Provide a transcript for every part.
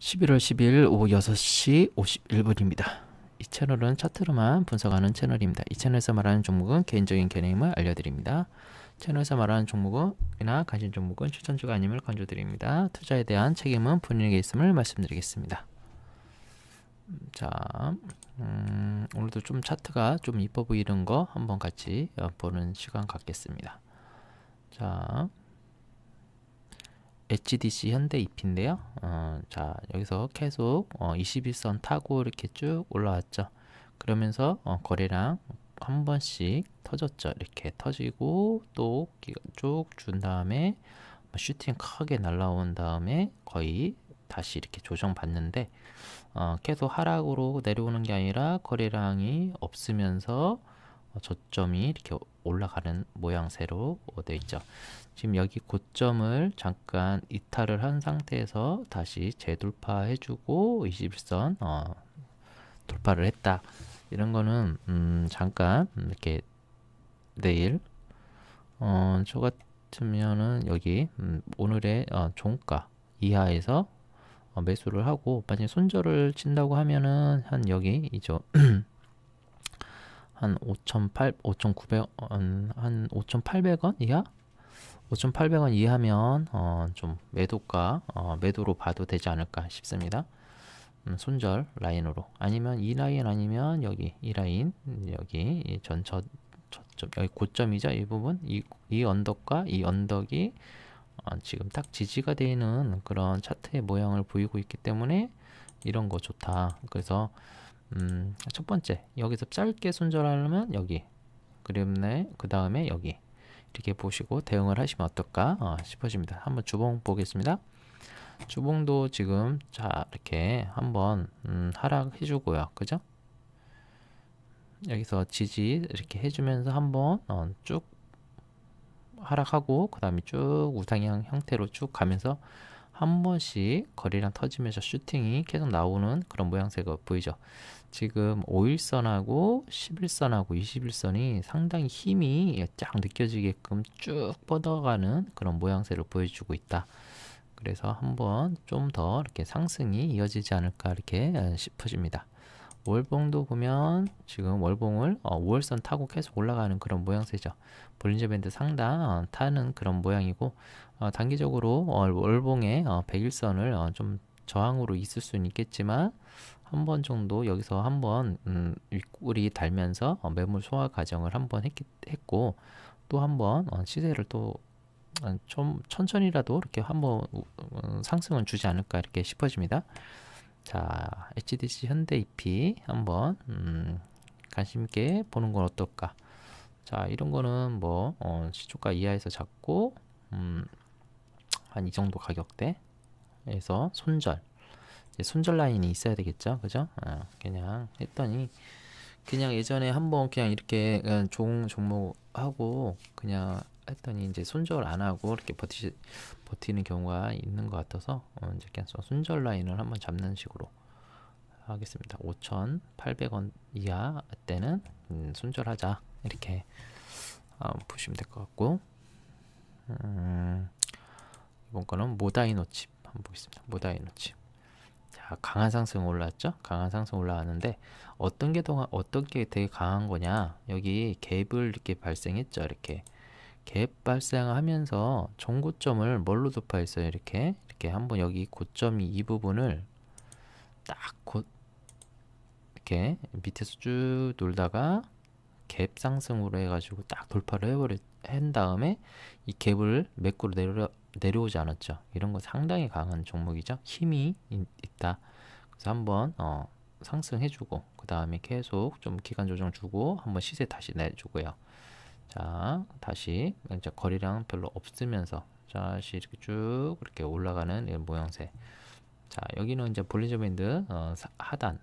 11월 12일 오후 6시 51분입니다. 이 채널은 차트로만 분석하는 채널입니다. 이 채널에서 말하는 종목은 개인적인 개념을 알려드립니다. 채널에서 말하는 종목이나 관심 종목은 추천주가 아님을 강조드립니다. 투자에 대한 책임은 본인에게 있음을 말씀드리겠습니다. 자, 음, 오늘도 좀 차트가 좀 이뻐 보이는 거 한번 같이 어, 보는 시간 갖겠습니다. 자, HDC 현대 잎인데요. 어, 자 여기서 계속 어, 21선 타고 이렇게 쭉 올라왔죠. 그러면서 어, 거래량 한 번씩 터졌죠. 이렇게 터지고 또 쭉 준 다음에 뭐 슈팅 크게 날라온 다음에 거의 다시 이렇게 조정받는데 어, 계속 하락으로 내려오는 게 아니라 거래량이 없으면서 어, 저점이 이렇게 올라가는 모양새로 되어 있죠. 지금 여기 고점을 잠깐 이탈을 한 상태에서 다시 재돌파해주고 21선 어, 돌파를 했다. 이런 거는 음, 잠깐 이렇게 내일 어, 저 같으면은 여기 음, 오늘의 어, 종가 이하에서 어, 매수를 하고 만약에 손절을 친다고 하면은 한 여기 이죠 한 5,800, 원한 5,800원 이하? 5,800원 이하면 어, 좀 매도가 어, 매도로 봐도 되지 않을까 싶습니다. 음, 손절 라인으로 아니면 이 라인 아니면 여기 이 라인 여기 전저 저점 여기 고점이죠 이 부분 이, 이 언덕과 이 언덕이 어, 지금 딱 지지가 되는 그런 차트의 모양을 보이고 있기 때문에 이런 거 좋다 그래서 음, 첫 번째 여기서 짧게 손절하려면 여기 그림에 네, 그 다음에 여기 이렇게 보시고 대응을 하시면 어떨까 어, 싶어집니다. 한번 주봉 보겠습니다. 주봉도 지금 자 이렇게 한번 음, 하락해 주고요. 그죠? 여기서 지지 이렇게 해주면서 한번 어, 쭉 하락하고 그 다음에 쭉 우상향 형태로 쭉 가면서 한 번씩 거리랑 터지면서 슈팅이 계속 나오는 그런 모양새가 보이죠. 지금 5일선하고 11선하고 21선이 상당히 힘이 쫙 느껴지게끔 쭉 뻗어가는 그런 모양새를 보여주고 있다. 그래서 한 번 좀 더 이렇게 상승이 이어지지 않을까 이렇게 싶어집니다. 월봉도 보면 지금 월봉을 어, 5월선 타고 계속 올라가는 그런 모양새죠. 볼린저 밴드 상단 어, 타는 그런 모양이고 어, 단기적으로 어, 월봉의 어, 100일선을 어, 좀 저항으로 있을 수는 있겠지만 한 번 정도 여기서 한번 음, 윗골리 달면서 어, 매물 소화 과정을 한 번 했고 기했또 한번 어, 시세를 또좀 어, 천천히라도 이렇게 한번 어, 상승은 주지 않을까 이렇게 싶어집니다. 자, HDC 현대 EP 한번 음, 관심 있게 보는 건 어떨까? 자, 이런 거는 뭐 어, 시초가 이하에서 잡고 음, 한 이 정도 가격대에서 손절 손절 라인이 있어야 되겠죠, 그죠? 어, 그냥 했더니 그냥 예전에 한번 그냥 이렇게 어, 좋은 종목하고 그냥 했더니 이제 손절 안 하고 이렇게 버티 버티는 경우가 있는 것 같아서 어, 이제 그냥 손절 라인을 한번 잡는 식으로 하겠습니다. 5,800원 이하 때는 음, 손절하자 이렇게 아, 보시면 될 것 같고 음, 이번 거는 모다이노칩 한번 보겠습니다. 모다이노칩 자 강한 상승 올라왔죠 강한 상승 올라왔는데 어떤 게 동안 어떤 게 되게 강한 거냐 여기 갭을 이렇게 발생했죠 이렇게 갭 발생하면서 종고점을 뭘로 돌파했어요? 이렇게 이렇게 한번 여기 고점이 이 부분을 딱 고, 이렇게 밑에서 쭉 놀다가 갭 상승으로 해가지고 딱 돌파를 해버린 다음에 이 갭을 매꾸로 내려 내려오지 않았죠. 이런 거 상당히 강한 종목이죠. 힘이 있, 다 그래서 한번 어, 상승해주고 그 다음에 계속 좀 기간 조정 주고 한번 시세 다시 내주고요. 자, 다시 이제 거리량 별로 없으면서 다시 이렇게 쭉 이렇게 올라가는 이런 모양새. 자, 여기는 이제 볼리저 밴드 어, 하단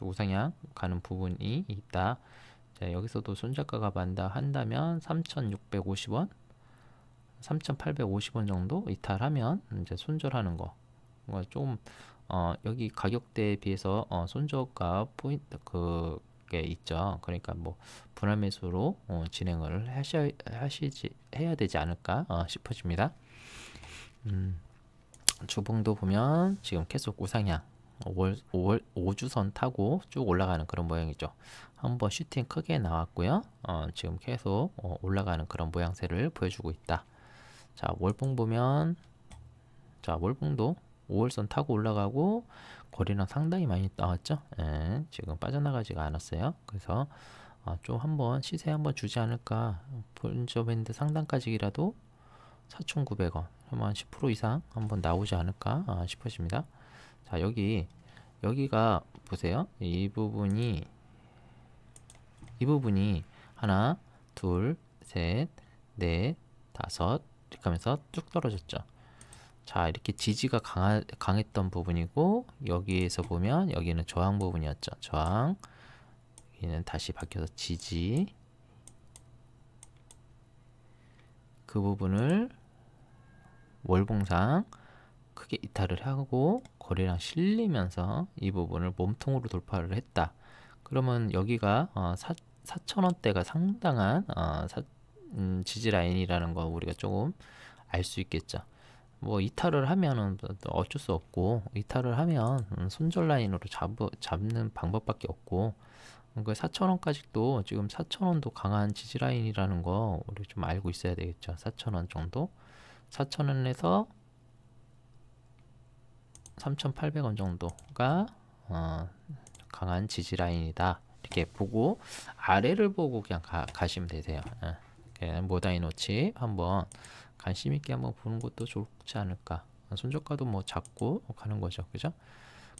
우상향 가는 부분이 있다. 자, 여기서도 손작가가 만다 한다면 3,650원, 3,850원 정도 이탈하면 이제 손절하는 거. 뭔가 좀 어, 여기 가격대에 비해서 어, 손절가 포인트 그게 있죠. 그러니까 뭐 분할 매수로 어, 진행을 하셔, 하시지 해야 되지 않을까 어, 싶어집니다. 음, 주봉도 보면 지금 계속 우상향 5월, 5월 5주선 타고 쭉 올라가는 그런 모양이죠. 한번 슈팅 크게 나왔고요. 어, 지금 계속 어, 올라가는 그런 모양새를 보여주고 있다. 자 월봉 보면 자 월봉도 5월선 타고 올라가고 거리랑 상당히 많이 나왔죠. 예, 지금 빠져나가지가 않았어요. 그래서 아, 좀 한번 시세 한번 주지 않을까 본저밴드 상단까지라도 4,900원 한10% 이상 한번 나오지 않을까 아, 싶으십니다자 여기 여기가 보세요. 이 부분이 이 부분이 하나, 둘, 셋, 넷, 다섯 이렇게 하면서 쭉 떨어졌죠. 자 이렇게 지지가 강하, 강했던 부분이고 여기에서 보면 여기는 저항 부분이었죠 저항 여기는 다시 바뀌어서 지지 그 부분을 월봉상 크게 이탈을 하고 거래량 실리면서 이 부분을 몸통으로 돌파를 했다 그러면 여기가 어, 4,000원대가 상당한 어, 사, 음, 지지 라인이라는 거 우리가 조금 알 수 있겠죠 뭐 이탈을 하면은 어쩔 수 없고 이탈을 하면 음, 손절 라인으로 잡, 잡는 방법밖에 없고 음, 그러니까 4,000원까지도 지금 4,000원도 강한 지지 라인이라는 거 우리 좀 알고 있어야 되겠죠. 4,000원 정도. 4,000원에서 3,800원 정도가 어, 강한 지지 라인이다. 이렇게 보고 아래를 보고 그냥 가, 시면 되세요. 예. 모다이노치 한번 관심 있게 한번 보는 것도 좋지 않을까 손저가도 뭐 작고 가는 거죠 그죠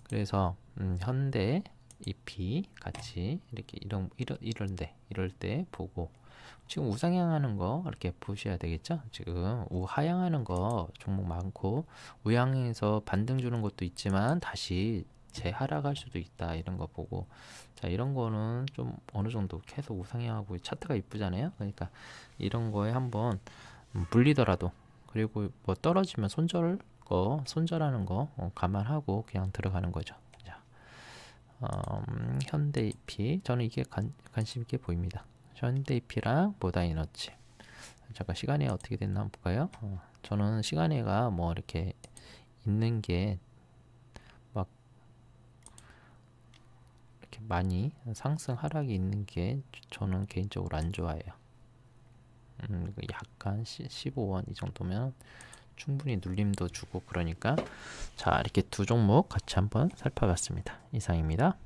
그래서 음, 현대 잎이 같이 이렇게 이런 이런 이런데 이럴 때 보고 지금 우상향하는 거 이렇게 보셔야 되겠죠 지금 우하향하는 거 종목 많고 우향에서 반등 주는 것도 있지만 다시 재하락할 수도 있다 이런 거 보고 자 이런 거는 좀 어느 정도 계속 우상향하고 차트가 이쁘잖아요 그러니까 이런 거에 한번 물리더라도 음, 그리고 뭐 떨어지면 손절 거 손절하는 거 어, 감안하고 그냥 들어가는 거죠. 자, 어, 현대 EP 저는 이게 관, 관심 있게 보입니다. 현대 EP랑 모다이너치 잠깐 시간이 어떻게 됐나 한번 볼까요? 어, 저는 시간이가 뭐 이렇게 있는 게 많이 상승 하락이 있는 게 저는 개인적으로 안 좋아해요. 음, 그 약간 15원 이 정도면 충분히 눌림도 주고 그러니까 자 이렇게 두 종목 같이 한번 살펴봤습니다. 이상입니다.